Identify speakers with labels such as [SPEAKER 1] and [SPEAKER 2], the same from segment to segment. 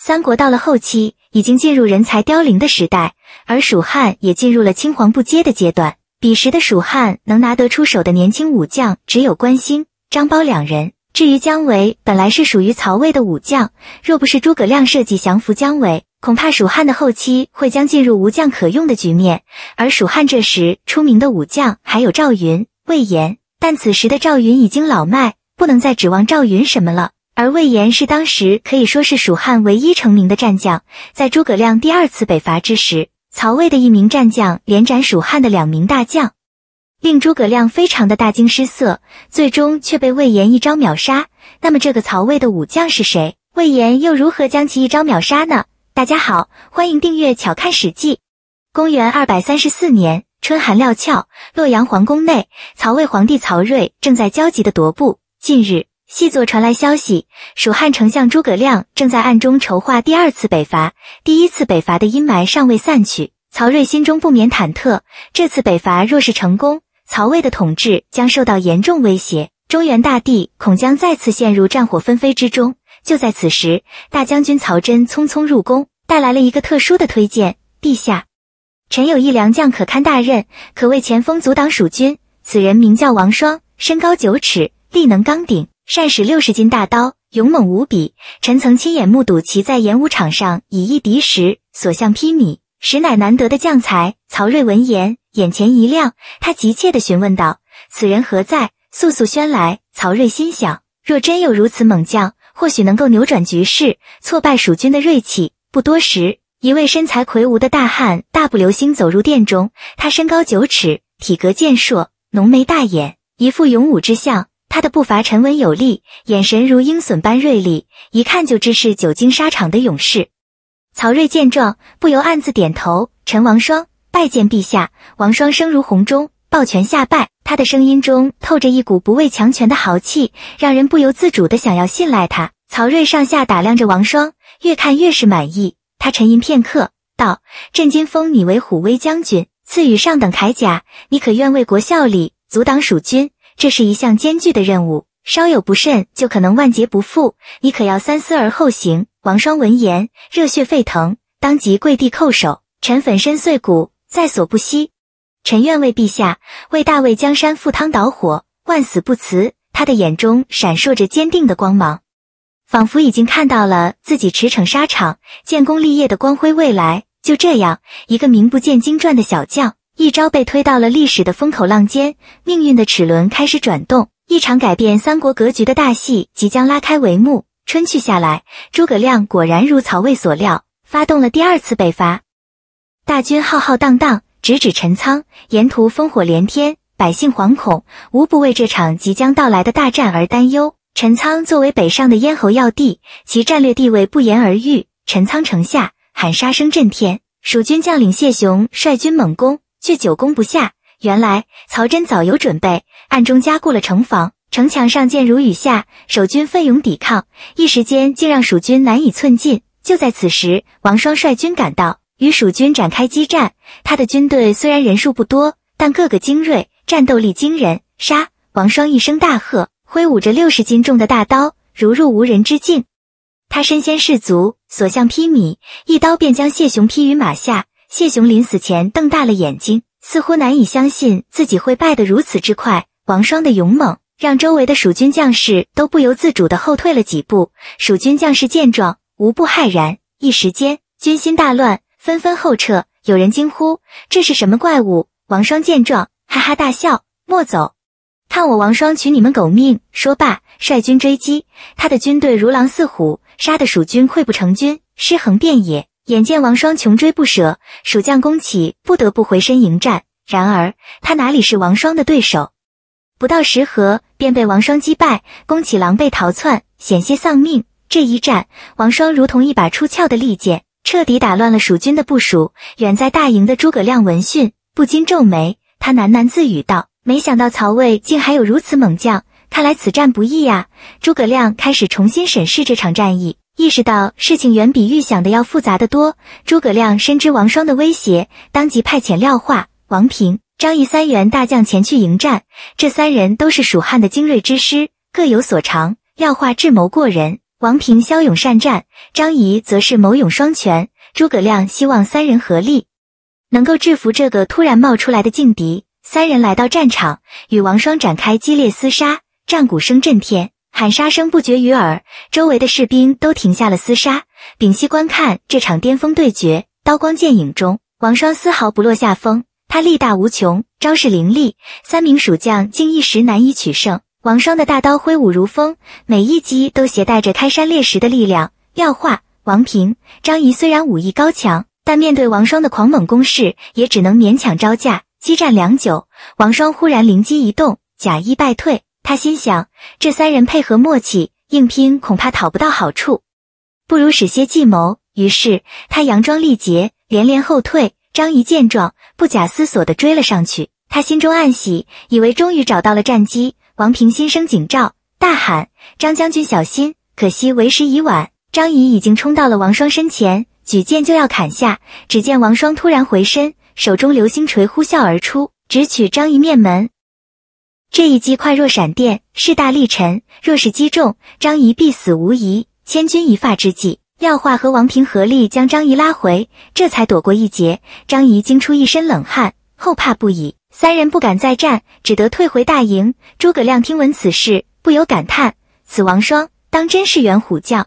[SPEAKER 1] 三国到了后期，已经进入人才凋零的时代，而蜀汉也进入了青黄不接的阶段。彼时的蜀汉能拿得出手的年轻武将只有关兴、张苞两人。至于姜维，本来是属于曹魏的武将，若不是诸葛亮设计降服姜维，恐怕蜀汉的后期会将进入无将可用的局面。而蜀汉这时出名的武将还有赵云、魏延，但此时的赵云已经老迈，不能再指望赵云什么了。而魏延是当时可以说是蜀汉唯一成名的战将，在诸葛亮第二次北伐之时，曹魏的一名战将连斩蜀汉的两名大将，令诸葛亮非常的大惊失色，最终却被魏延一招秒杀。那么这个曹魏的武将是谁？魏延又如何将其一招秒杀呢？大家好，欢迎订阅巧看史记。公元二百三十四年春寒料峭，洛阳皇宫内，曹魏皇帝曹睿正在焦急的踱步。近日。细作传来消息，蜀汉丞相诸葛亮正在暗中筹划第二次北伐。第一次北伐的阴霾尚未散去，曹睿心中不免忐忑。这次北伐若是成功，曹魏的统治将受到严重威胁，中原大地恐将再次陷入战火纷飞之中。就在此时，大将军曹真匆匆入宫，带来了一个特殊的推荐：陛下，臣有一良将可堪大任，可为前锋阻挡蜀军。此人名叫王双，身高九尺，力能刚鼎。善使六十斤大刀，勇猛无比。臣曾亲眼目睹其在演武场上以一敌十，所向披靡，实乃难得的将才。曹睿闻言，眼前一亮，他急切地询问道：“此人何在？速速宣来！”曹睿心想，若真有如此猛将，或许能够扭转局势，挫败蜀军的锐气。不多时，一位身材魁梧的大汉大步流星走入殿中。他身高九尺，体格健硕，浓眉大眼，一副勇武之相。他的步伐沉稳有力，眼神如鹰隼般锐利，一看就知是久经沙场的勇士。曹睿见状，不由暗自点头。陈王双拜见陛下。王双声如洪钟，抱拳下拜。他的声音中透着一股不畏强权的豪气，让人不由自主的想要信赖他。曹睿上下打量着王双，越看越是满意。他沉吟片刻，道：“朕今封你为虎威将军，赐予上等铠甲，你可愿为国效力，阻挡蜀军？”这是一项艰巨的任务，稍有不慎就可能万劫不复，你可要三思而后行。王双闻言，热血沸腾，当即跪地叩首：“臣粉身碎骨在所不惜，臣愿为陛下，为大魏江山赴汤蹈火，万死不辞。”他的眼中闪烁着坚定的光芒，仿佛已经看到了自己驰骋沙场、建功立业的光辉未来。就这样，一个名不见经传的小将。一招被推到了历史的风口浪尖，命运的齿轮开始转动，一场改变三国格局的大戏即将拉开帷幕。春去夏来，诸葛亮果然如曹魏所料，发动了第二次北伐，大军浩浩荡荡，直指陈仓，沿途烽火连天，百姓惶恐，无不为这场即将到来的大战而担忧。陈仓作为北上的咽喉要地，其战略地位不言而喻。陈仓城下，喊杀声震天，蜀军将领谢雄率军猛攻。却久攻不下。原来曹真早有准备，暗中加固了城防，城墙上箭如雨下，守军奋勇抵抗，一时间竟让蜀军难以寸进。就在此时，王双率军赶到，与蜀军展开激战。他的军队虽然人数不多，但个个精锐，战斗力惊人。杀！王双一声大喝，挥舞着六十斤重的大刀，如入无人之境。他身先士卒，所向披靡，一刀便将谢雄劈于马下。谢雄临死前瞪大了眼睛，似乎难以相信自己会败得如此之快。王双的勇猛让周围的蜀军将士都不由自主地后退了几步。蜀军将士见状，无不骇然，一时间军心大乱，纷纷后撤。有人惊呼：“这是什么怪物？”王双见状，哈哈大笑：“莫走，看我王双取你们狗命！”说罢，率军追击。他的军队如狼似虎，杀得蜀军溃不成军，尸横遍野。眼见王双穷追不舍，蜀将公启不得不回身迎战。然而他哪里是王双的对手？不到十合，便被王双击败。公启狼狈逃窜，险些丧命。这一战，王双如同一把出鞘的利剑，彻底打乱了蜀军的部署。远在大营的诸葛亮闻讯，不禁皱眉。他喃喃自语道：“没想到曹魏竟还有如此猛将，看来此战不易呀。”诸葛亮开始重新审视这场战役。意识到事情远比预想的要复杂的多。诸葛亮深知王双的威胁，当即派遣廖化、王平、张仪三员大将前去迎战。这三人都是蜀汉的精锐之师，各有所长。廖化智谋过人，王平骁勇善战，张仪则是谋勇双全。诸葛亮希望三人合力，能够制服这个突然冒出来的劲敌。三人来到战场，与王双展开激烈厮杀，战鼓声震天。喊杀声不绝于耳，周围的士兵都停下了厮杀，屏息观看这场巅峰对决。刀光剑影中，王双丝毫不落下风，他力大无穷，招式凌厉，三名蜀将竟一时难以取胜。王双的大刀挥舞如风，每一击都携带着开山裂石的力量。廖化、王平、张仪虽然武艺高强，但面对王双的狂猛攻势，也只能勉强招架。激战良久，王双忽然灵机一动，假意败退。他心想，这三人配合默契，硬拼恐怕讨不到好处，不如使些计谋。于是他佯装力竭，连连后退。张仪见状，不假思索地追了上去。他心中暗喜，以为终于找到了战机。王平心生警兆，大喊：“张将军小心！”可惜为时已晚，张仪已经冲到了王双身前，举剑就要砍下。只见王双突然回身，手中流星锤呼啸而出，直取张仪面门。这一击快若闪电，势大力沉。若是击中张仪，必死无疑。千钧一发之际，廖化和王平合力将张仪拉回，这才躲过一劫。张仪惊出一身冷汗，后怕不已。三人不敢再战，只得退回大营。诸葛亮听闻此事，不由感叹：“此王双当真是元虎将。”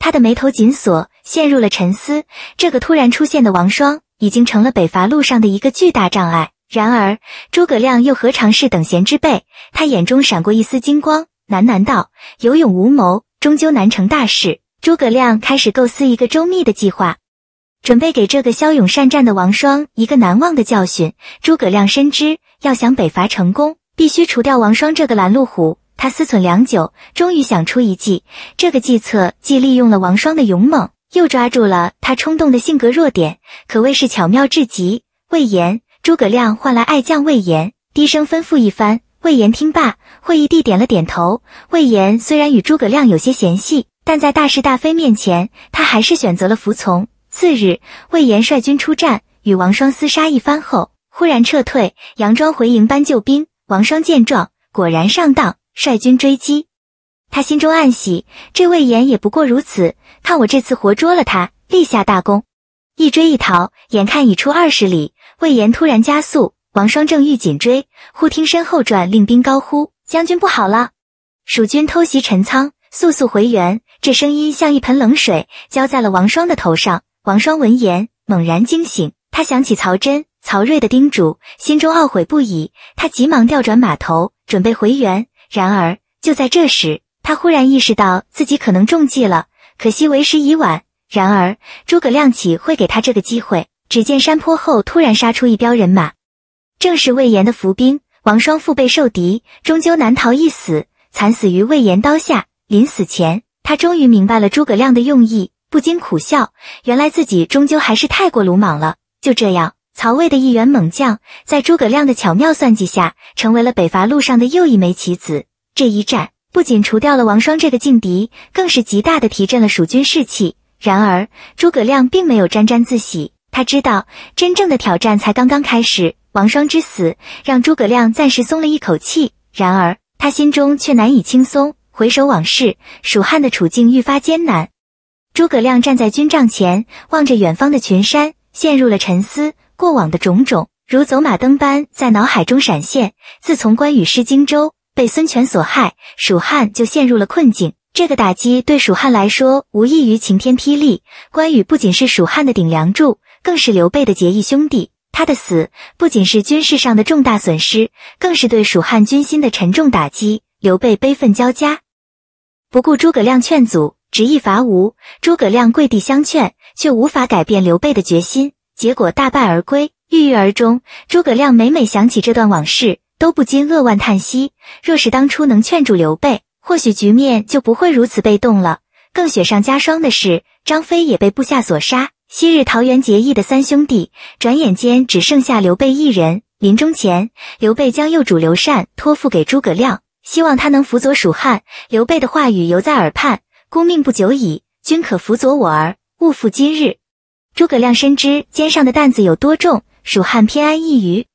[SPEAKER 1] 他的眉头紧锁，陷入了沉思。这个突然出现的王双，已经成了北伐路上的一个巨大障碍。然而，诸葛亮又何尝是等闲之辈？他眼中闪过一丝金光，喃喃道：“有勇无谋，终究难成大事。”诸葛亮开始构思一个周密的计划，准备给这个骁勇善战的王双一个难忘的教训。诸葛亮深知，要想北伐成功，必须除掉王双这个拦路虎。他思忖良久，终于想出一计。这个计策既利用了王双的勇猛，又抓住了他冲动的性格弱点，可谓是巧妙至极。魏延。诸葛亮唤来爱将魏延，低声吩咐一番。魏延听罢，会意地点了点头。魏延虽然与诸葛亮有些嫌隙，但在大是大非面前，他还是选择了服从。次日，魏延率军出战，与王双厮杀一番后，忽然撤退，佯装回营搬救兵。王双见状，果然上当，率军追击。他心中暗喜，这魏延也不过如此。看我这次活捉了他，立下大功。一追一逃，眼看已出二十里。魏延突然加速，王双正欲紧追，忽听身后传令兵高呼：“将军不好了，蜀军偷袭陈仓，速速回援！”这声音像一盆冷水浇在了王双的头上。王双闻言猛然惊醒，他想起曹真、曹睿的叮嘱，心中懊悔不已。他急忙调转马头，准备回援。然而，就在这时，他忽然意识到自己可能中计了，可惜为时已晚。然而，诸葛亮岂会给他这个机会？只见山坡后突然杀出一彪人马，正是魏延的伏兵。王双腹背受敌，终究难逃一死，惨死于魏延刀下。临死前，他终于明白了诸葛亮的用意，不禁苦笑：原来自己终究还是太过鲁莽了。就这样，曹魏的一员猛将，在诸葛亮的巧妙算计下，成为了北伐路上的又一枚棋子。这一战不仅除掉了王双这个劲敌，更是极大的提振了蜀军士气。然而，诸葛亮并没有沾沾自喜。他知道真正的挑战才刚刚开始。王双之死让诸葛亮暂时松了一口气，然而他心中却难以轻松。回首往事，蜀汉的处境愈发艰难。诸葛亮站在军帐前，望着远方的群山，陷入了沉思。过往的种种如走马灯般在脑海中闪现。自从关羽失荆州被孙权所害，蜀汉就陷入了困境。这个打击对蜀汉来说无异于晴天霹雳。关羽不仅是蜀汉的顶梁柱。更是刘备的结义兄弟，他的死不仅是军事上的重大损失，更是对蜀汉军心的沉重打击。刘备悲愤交加，不顾诸葛亮劝阻，执意伐吴。诸葛亮跪地相劝，却无法改变刘备的决心，结果大败而归，郁郁而终。诸葛亮每每想起这段往事，都不禁扼腕叹息：若是当初能劝住刘备，或许局面就不会如此被动了。更雪上加霜的是，张飞也被部下所杀。昔日桃园结义的三兄弟，转眼间只剩下刘备一人。临终前，刘备将幼主刘禅托付给诸葛亮，希望他能辅佐蜀汉。刘备的话语犹在耳畔：“孤命不久矣，君可辅佐我儿，勿负今日。”诸葛亮深知肩上的担子有多重。蜀汉偏安一隅，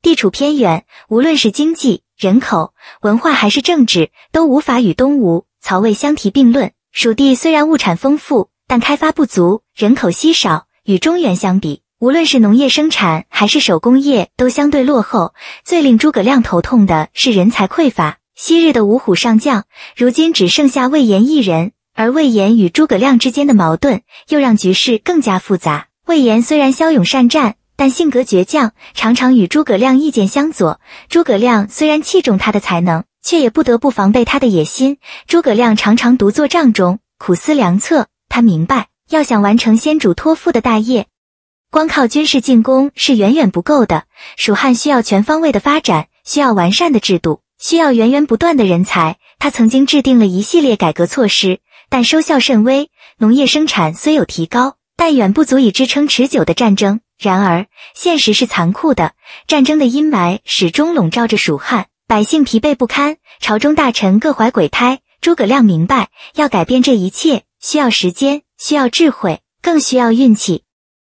[SPEAKER 1] 地处偏远，无论是经济、人口、文化还是政治，都无法与东吴、曹魏相提并论。蜀地虽然物产丰富。但开发不足，人口稀少，与中原相比，无论是农业生产还是手工业都相对落后。最令诸葛亮头痛的是人才匮乏。昔日的五虎上将，如今只剩下魏延一人。而魏延与诸葛亮之间的矛盾，又让局势更加复杂。魏延虽然骁勇善战，但性格倔强，常常与诸葛亮意见相左。诸葛亮虽然器重他的才能，却也不得不防备他的野心。诸葛亮常常独坐帐中，苦思良策。他明白，要想完成先主托付的大业，光靠军事进攻是远远不够的。蜀汉需要全方位的发展，需要完善的制度，需要源源不断的人才。他曾经制定了一系列改革措施，但收效甚微。农业生产虽有提高，但远不足以支撑持久的战争。然而，现实是残酷的，战争的阴霾始终笼罩着蜀汉，百姓疲惫不堪，朝中大臣各怀鬼胎。诸葛亮明白，要改变这一切。需要时间，需要智慧，更需要运气。